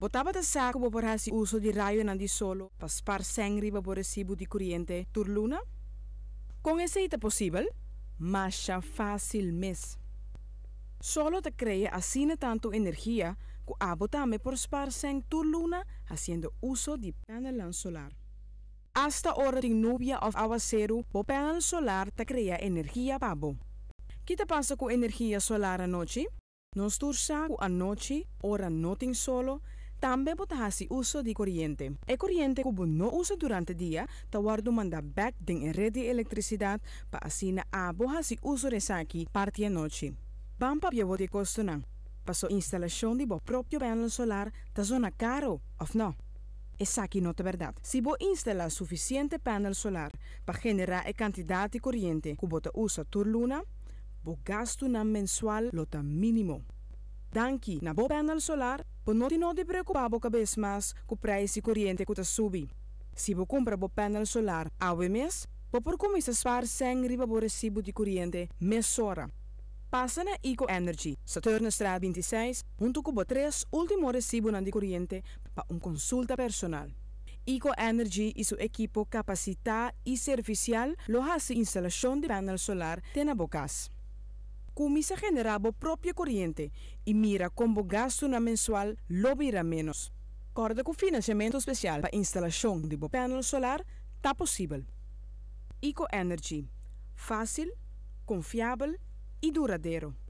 Botaba da saco bo por uso di rayo el solo, paspar sangre bo por recibo di corriente turluna. Con ese es posible, ¡Más fácil mes. Solo te crea así tanto energía que abotame por spar sang turluna haciendo uso de panel solar. Hasta ahora en nubia of aguacero, bo panel solar te crea energía pabo. ¿Qué te pasa con energía solar anoche? Nos tursa anoche, ora notin solo, Tambe si uso di corriente. E corriente kubo no uso durante dia, tawardo manda back ding la red de electricidad pa asina abo hasi uso resaki partia noche. Bampa llevó de costo nan. Paso instalación de bo propio panel solar ta zona caro, of no? Esaki no te verdad. Si bo instala suficiente panel solar para generar e cantidad de corriente cubo te usa tur luna, bo gasto nan mensual lota mínimo. Danki na bo panel solar, po noti no te preocupabo cada vez más cu precio corriente que te subi. Si bo compra bo panel solar a mes, po por comisa spar sen riba bo recibo di corriente mesora. Passa na Eco Energy, Saturnstraat 26, junto con bo tres ultimo recibo na de corriente para un consulta personal. Eco Energy y su equipo capacita y servicial lo hace instalación de panel solar tenabocas. Kumi generar generaba propia corriente e mira como gasto na mensual lo virá menos. Corda com financiamento especial para instalação de painel solar está possível. Eco Energy. Fácil, confiável e duradouro.